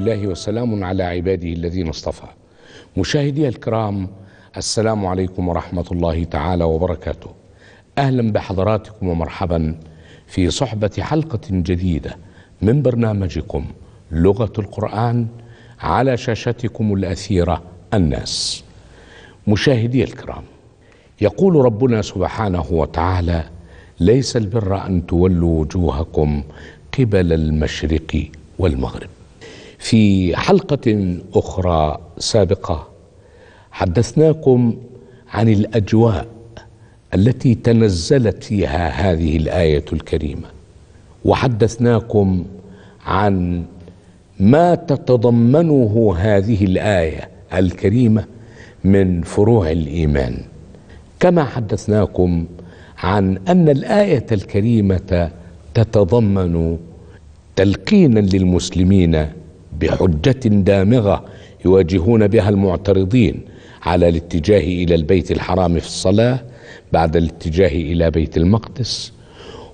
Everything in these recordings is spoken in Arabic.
الله وسلام على عباده الذين اصطفى مشاهدي الكرام السلام عليكم ورحمة الله تعالى وبركاته أهلا بحضراتكم ومرحبا في صحبة حلقة جديدة من برنامجكم لغة القرآن على شاشتكم الأثيرة الناس مشاهدي الكرام يقول ربنا سبحانه وتعالى ليس البر أن تولوا وجوهكم قبل المشرق والمغرب في حلقة أخرى سابقة حدثناكم عن الأجواء التي تنزلت فيها هذه الآية الكريمة وحدثناكم عن ما تتضمنه هذه الآية الكريمة من فروع الإيمان كما حدثناكم عن أن الآية الكريمة تتضمن تلقينا للمسلمين بحجة دامغة يواجهون بها المعترضين على الاتجاه إلى البيت الحرام في الصلاة بعد الاتجاه إلى بيت المقدس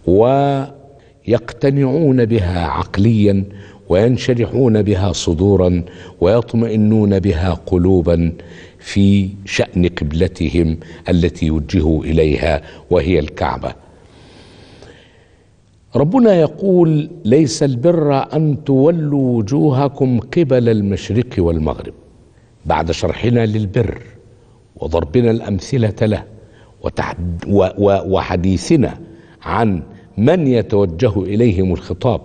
ويقتنعون بها عقليا وينشرحون بها صدورا ويطمئنون بها قلوبا في شأن قبلتهم التي يوجهوا إليها وهي الكعبة ربنا يقول ليس البر ان تولوا وجوهكم قبل المشرق والمغرب بعد شرحنا للبر وضربنا الامثله له وحديثنا عن من يتوجه اليهم الخطاب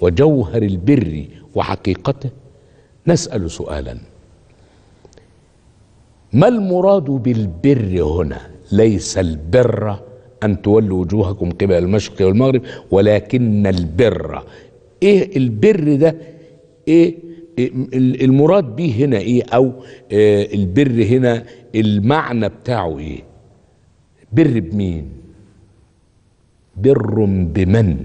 وجوهر البر وحقيقته نسال سؤالا ما المراد بالبر هنا ليس البر أن تولوا وجوهكم قبل المشرق والمغرب ولكن البر إيه البر ده إيه المراد به هنا إيه أو إيه البر هنا المعنى بتاعه إيه بر بمين بر بمن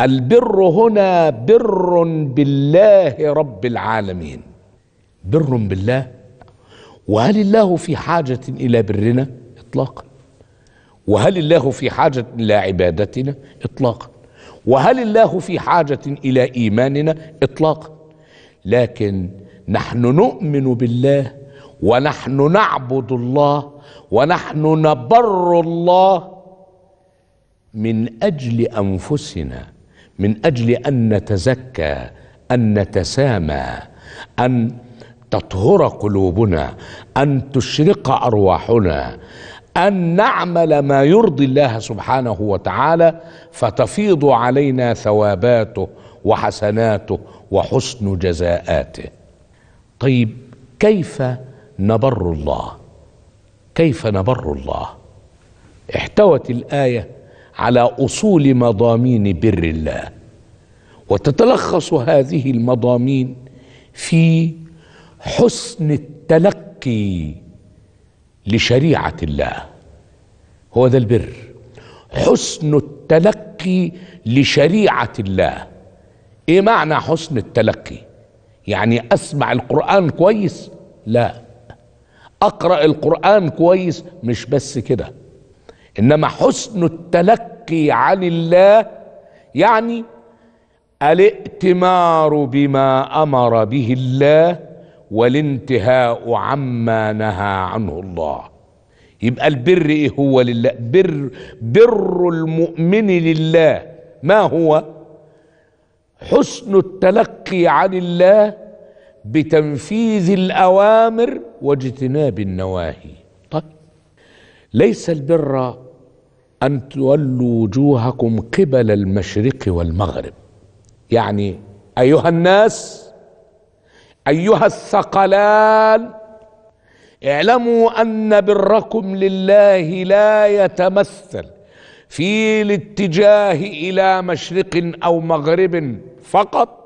البر هنا بر بالله رب العالمين بر بالله وهل الله في حاجة إلى برنا إطلاقاً وهل الله في حاجة إلى عبادتنا إطلاقا وهل الله في حاجة إلى إيماننا إطلاقا لكن نحن نؤمن بالله ونحن نعبد الله ونحن نبر الله من أجل أنفسنا من أجل أن نتزكى أن نتسامى أن تطهر قلوبنا أن تشرق أرواحنا ان نعمل ما يرضي الله سبحانه وتعالى فتفيض علينا ثواباته وحسناته وحسن جزاءاته طيب كيف نبر الله كيف نبر الله احتوت الايه على اصول مضامين بر الله وتتلخص هذه المضامين في حسن التلقي لشريعه الله هو ده البر حسن التلقي لشريعه الله ايه معنى حسن التلقي يعني اسمع القران كويس لا اقرا القران كويس مش بس كده انما حسن التلقي عن الله يعني الائتمار بما امر به الله والانتهاء عما نهى عنه الله يبقى البر ايه هو لله بر بر المؤمن لله ما هو حسن التلقي عن الله بتنفيذ الاوامر واجتناب النواهي طيب ليس البر ان تولوا وجوهكم قبل المشرق والمغرب يعني ايها الناس أيها الثقلان اعلموا أن بركم لله لا يتمثل في الاتجاه إلى مشرق أو مغرب فقط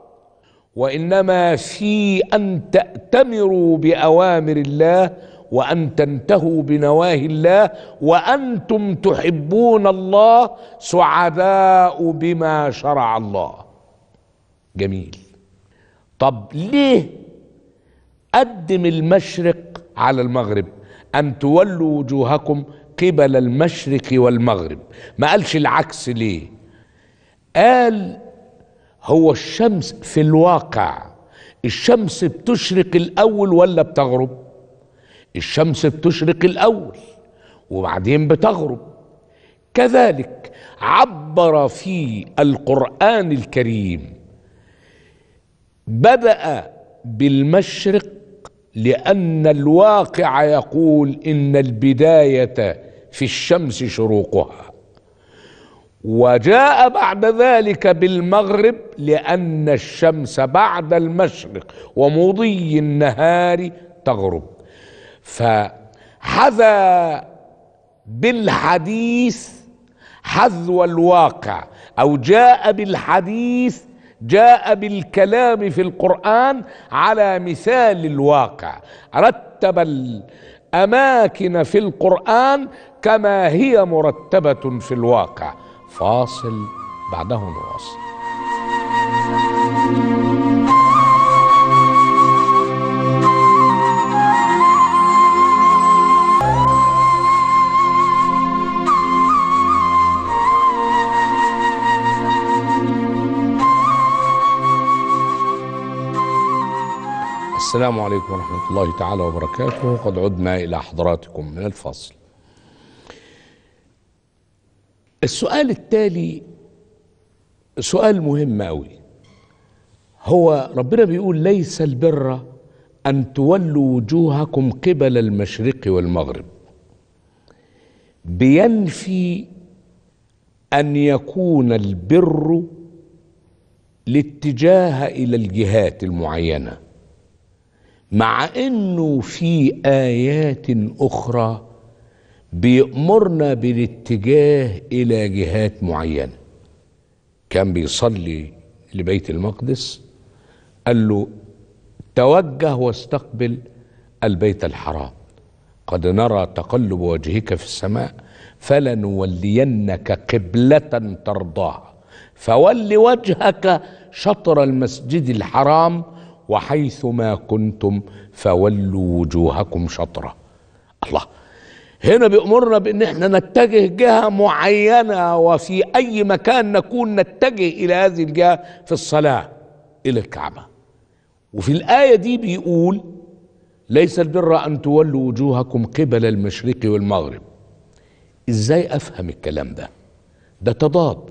وانما في ان تاتمروا باوامر الله وان تنتهوا بنواهي الله وانتم تحبون الله سعداء بما شرع الله جميل طب ليه قدم المشرق على المغرب أن تولوا وجوهكم قبل المشرق والمغرب ما قالش العكس ليه قال هو الشمس في الواقع الشمس بتشرق الأول ولا بتغرب الشمس بتشرق الأول وبعدين بتغرب كذلك عبر في القرآن الكريم بدأ بالمشرق لأن الواقع يقول إن البداية في الشمس شروقها وجاء بعد ذلك بالمغرب لأن الشمس بعد المشرق ومضي النهار تغرب فحذا بالحديث حذو الواقع أو جاء بالحديث جاء بالكلام في القرآن على مثال الواقع رتب الأماكن في القرآن كما هي مرتبة في الواقع فاصل بعده نواصل السلام عليكم ورحمة الله تعالى وبركاته قد عدنا إلى حضراتكم من الفصل السؤال التالي سؤال مهم أوي هو ربنا بيقول ليس البر أن تولوا وجوهكم قبل المشرق والمغرب بينفي أن يكون البر الاتجاه إلى الجهات المعينة مع انه في ايات اخرى بيأمرنا بالاتجاه الى جهات معينه كان بيصلي لبيت المقدس قال له توجه واستقبل البيت الحرام قد نرى تقلب وجهك في السماء فلنولينك قبلة ترضاها فول وجهك شطر المسجد الحرام وحيث ما كنتم فولوا وجوهكم شطرة الله هنا بيأمرنا بأن احنا نتجه جهة معينة وفي أي مكان نكون نتجه إلى هذه الجهة في الصلاة إلى الكعبة وفي الآية دي بيقول ليس البر أن تولوا وجوهكم قبل المشرق والمغرب إزاي أفهم الكلام ده ده تضاد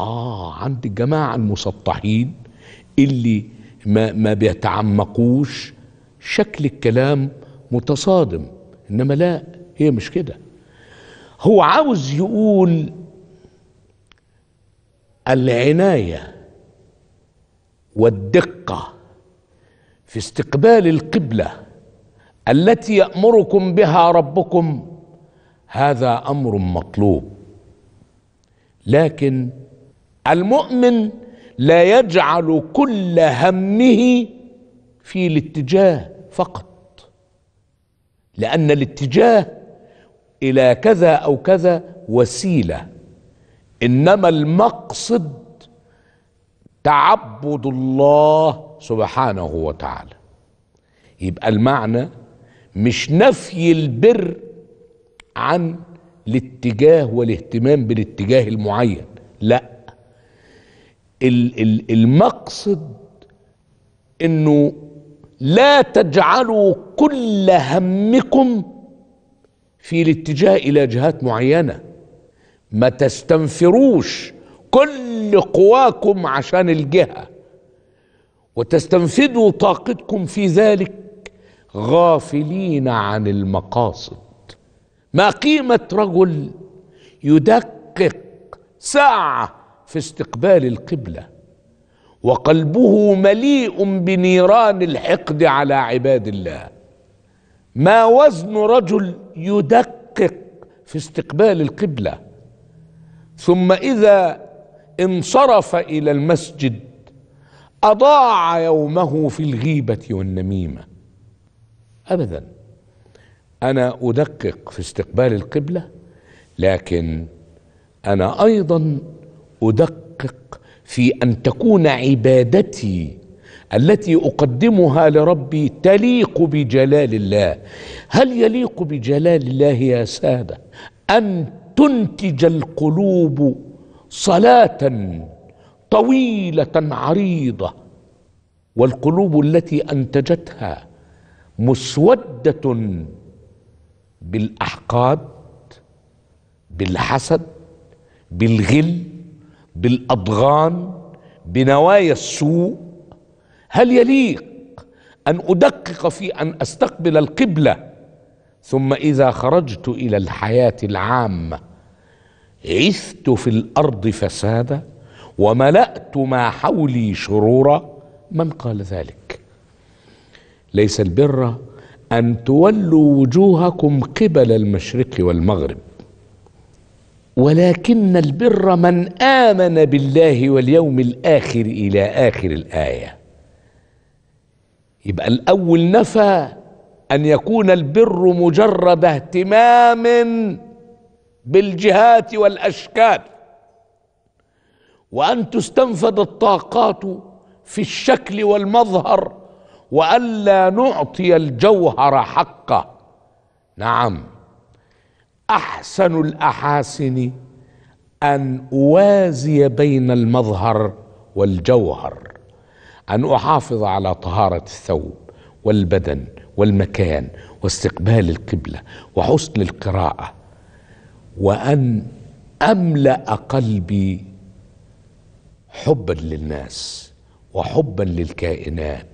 آه عند الجماعة المسطحين اللي ما ما بيتعمقوش شكل الكلام متصادم انما لا هي مش كده هو عاوز يقول العنايه والدقه في استقبال القبله التي يامركم بها ربكم هذا امر مطلوب لكن المؤمن لا يجعل كل همه في الاتجاه فقط لأن الاتجاه إلى كذا أو كذا وسيلة إنما المقصد تعبد الله سبحانه وتعالى يبقى المعنى مش نفي البر عن الاتجاه والاهتمام بالاتجاه المعين لا المقصد انه لا تجعلوا كل همكم في الاتجاه الى جهات معينه ما تستنفروش كل قواكم عشان الجهه وتستنفدوا طاقتكم في ذلك غافلين عن المقاصد ما قيمه رجل يدقق ساعه في استقبال القبله وقلبه مليء بنيران الحقد على عباد الله ما وزن رجل يدقق في استقبال القبله ثم اذا انصرف الى المسجد اضاع يومه في الغيبه والنميمه ابدا انا ادقق في استقبال القبله لكن انا ايضا ادقق في ان تكون عبادتي التي اقدمها لربي تليق بجلال الله هل يليق بجلال الله يا ساده ان تنتج القلوب صلاه طويله عريضه والقلوب التي انتجتها مسوده بالاحقاد بالحسد بالغل بالاضغان بنوايا السوء هل يليق ان ادقق في ان استقبل القبله ثم اذا خرجت الى الحياه العامه عثت في الارض فسادا وملات ما حولي شرورا من قال ذلك ليس البر ان تولوا وجوهكم قبل المشرق والمغرب ولكن البر من آمن بالله واليوم الآخر إلى آخر الآية يبقى الأول نفى أن يكون البر مجرد اهتمام بالجهات والأشكال وأن تستنفذ الطاقات في الشكل والمظهر وألا نعطي الجوهر حقه نعم احسن الاحاسن ان اوازي بين المظهر والجوهر ان احافظ على طهاره الثوب والبدن والمكان واستقبال القبله وحسن القراءه وان املا قلبي حبا للناس وحبا للكائنات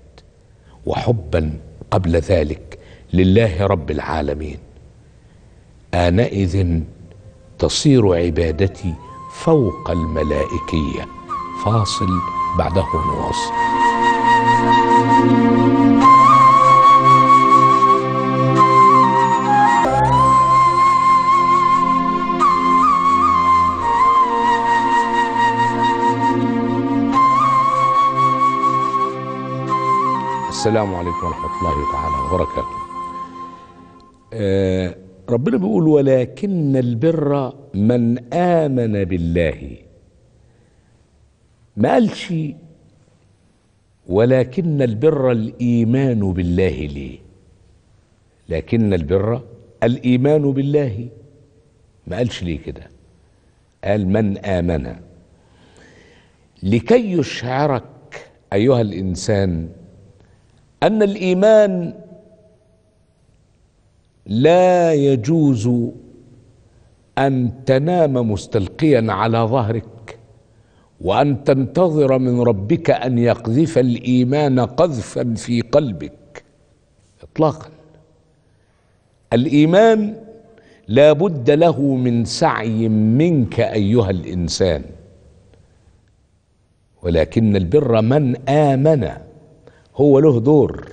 وحبا قبل ذلك لله رب العالمين آنئذ تصير عبادتي فوق الملائكية فاصل بعده نواصل السلام عليكم ورحمة الله تعالى وبركاته آه، ربنا بيقول ولكن البر من آمن بالله ما قالش ولكن البر الإيمان بالله ليه لكن البر الإيمان بالله ما قالش ليه كده قال من آمن لكي يشعرك أيها الإنسان أن الإيمان لا يجوز ان تنام مستلقيا على ظهرك وان تنتظر من ربك ان يقذف الايمان قذفا في قلبك اطلاقا الايمان لا بد له من سعي منك ايها الانسان ولكن البر من امن هو له دور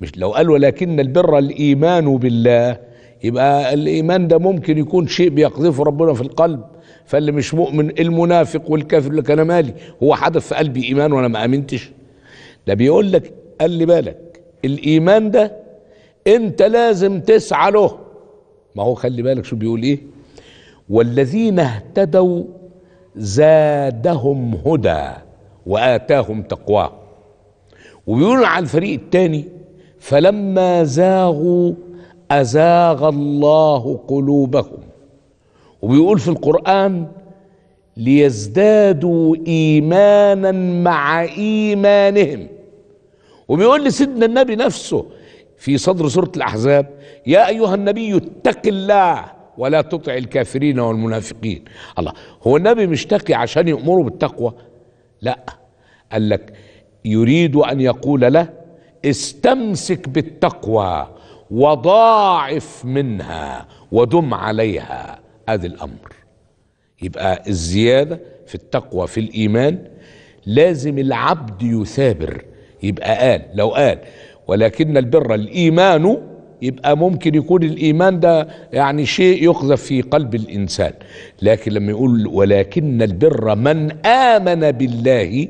مش لو قال ولكن البر الايمان بالله يبقى الايمان ده ممكن يكون شيء بيقذفه ربنا في القلب فاللي مش مؤمن المنافق والكافر لك انا مالي هو حدث في قلبي ايمان وانا ما امنتش ده بيقول لك خلي بالك الايمان ده انت لازم تسعى له ما هو خلي بالك شو بيقول ايه والذين اهتدوا زادهم هدى واتاهم تقواه وبيقول على الفريق الثاني فلما زاغوا أزاغ الله قلوبهم وبيقول في القرآن ليزدادوا إيمانا مع إيمانهم وبيقول لسيدنا النبي نفسه في صدر سورة الأحزاب يا أيها النبي اتق الله ولا تطع الكافرين والمنافقين الله هو النبي مش تقي عشان يأمره بالتقوى لا قال لك يريد أن يقول له استمسك بالتقوى وضاعف منها ودم عليها هذا الامر يبقى الزياده في التقوى في الايمان لازم العبد يثابر يبقى قال لو قال ولكن البر الايمان يبقى ممكن يكون الايمان ده يعني شيء يقذف في قلب الانسان لكن لما يقول ولكن البر من امن بالله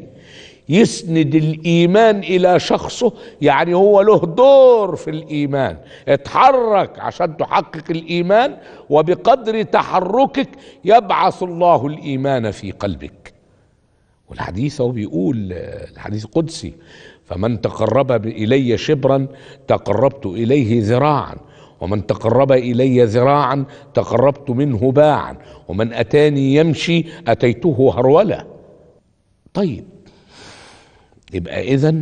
يسند الايمان الى شخصه يعني هو له دور في الايمان اتحرك عشان تحقق الايمان وبقدر تحركك يبعث الله الايمان في قلبك والحديث هو بيقول الحديث القدسي فمن تقرب الي شبرا تقربت اليه ذراعا ومن تقرب الي ذراعا تقربت منه باعا ومن اتاني يمشي اتيته هروله طيب يبقى اذا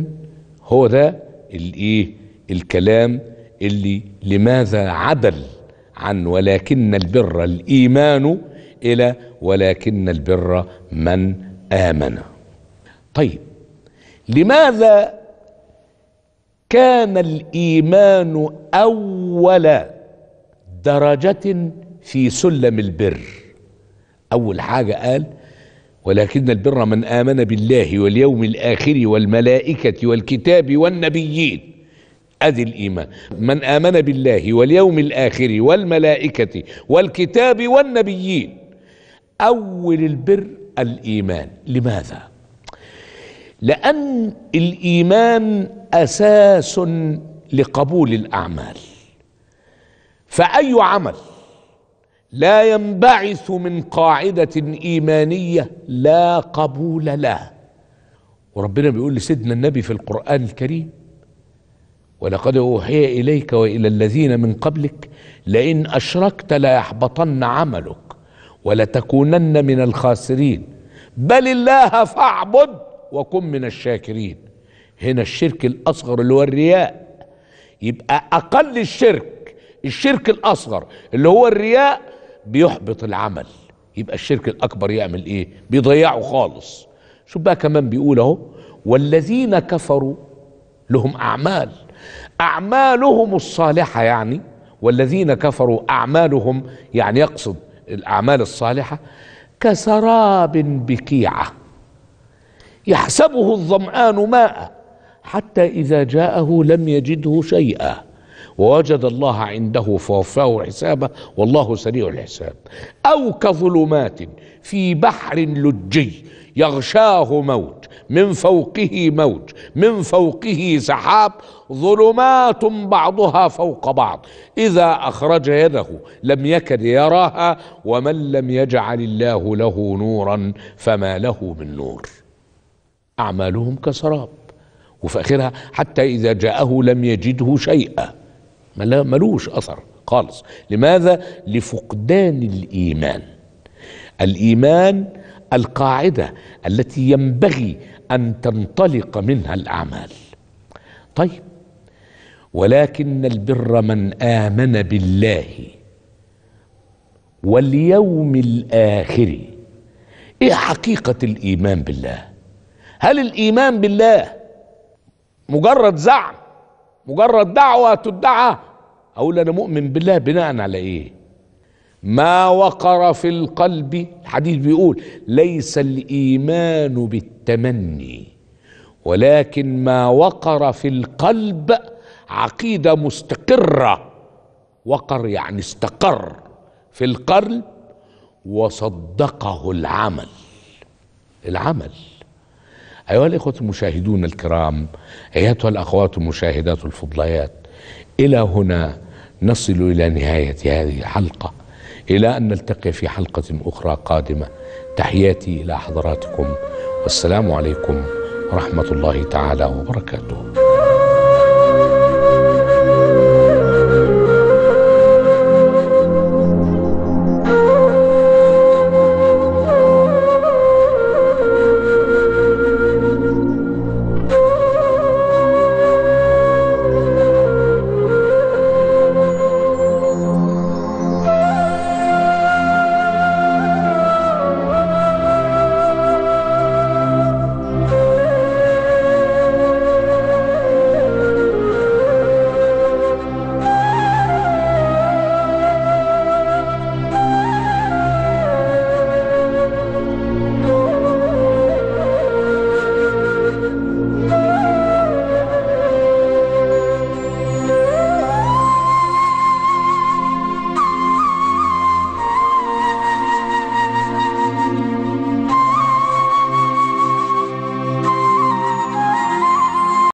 هو ده الايه الكلام اللي لماذا عدل عن ولكن البر الايمان الى ولكن البر من امن طيب لماذا كان الايمان اول درجه في سلم البر اول حاجه قال ولكن البر من آمن بالله واليوم الآخر والملائكة والكتاب والنبيين ادي الايمان من امن بالله واليوم الاخر والملائكه والكتاب والنبيين اول البر الايمان لماذا لان الايمان اساس لقبول الاعمال فاي عمل لا ينبعث من قاعدة إيمانية لا قبول لها وربنا بيقول لسيدنا النبي في القرآن الكريم ولقد أوحي إليك وإلى الذين من قبلك لئن أشركت ليحبطن عملك ولتكونن من الخاسرين بل الله فاعبد وكن من الشاكرين هنا الشرك الأصغر اللي هو الرياء يبقى أقل الشرك الشرك الأصغر اللي هو الرياء بيحبط العمل يبقى الشرك الاكبر يعمل ايه بيضيعه خالص شوف بقى كمان بيقول اهو والذين كفروا لهم اعمال اعمالهم الصالحه يعني والذين كفروا اعمالهم يعني يقصد الاعمال الصالحه كسراب بكيعه يحسبه الظمآن ماء حتى اذا جاءه لم يجده شيئا ووجد الله عنده فوفاه حسابه والله سريع الحساب أو كظلمات في بحر لجي يغشاه موج من فوقه موج من فوقه سحاب ظلمات بعضها فوق بعض اذا اخرج يده لم يكد يراها ومن لم يجعل الله له نورا فما له من نور اعمالهم كسراب وفي اخرها حتى اذا جاءه لم يجده شيئا ملوش أثر خالص لماذا؟ لفقدان الإيمان الإيمان القاعدة التي ينبغي أن تنطلق منها الأعمال طيب ولكن البر من آمن بالله واليوم الآخر إيه حقيقة الإيمان بالله؟ هل الإيمان بالله مجرد زعم مجرد دعوة تدعى أقول أنا مؤمن بالله بناء على إيه ما وقر في القلب الحديث بيقول ليس الإيمان بالتمني ولكن ما وقر في القلب عقيدة مستقرة وقر يعني استقر في القلب وصدقه العمل العمل أيها الإخوة المشاهدون الكرام أيتها الأخوات المشاهدات الفضليات إلى هنا نصل إلى نهاية هذه الحلقة إلى أن نلتقي في حلقة أخرى قادمة تحياتي إلى حضراتكم والسلام عليكم ورحمة الله تعالى وبركاته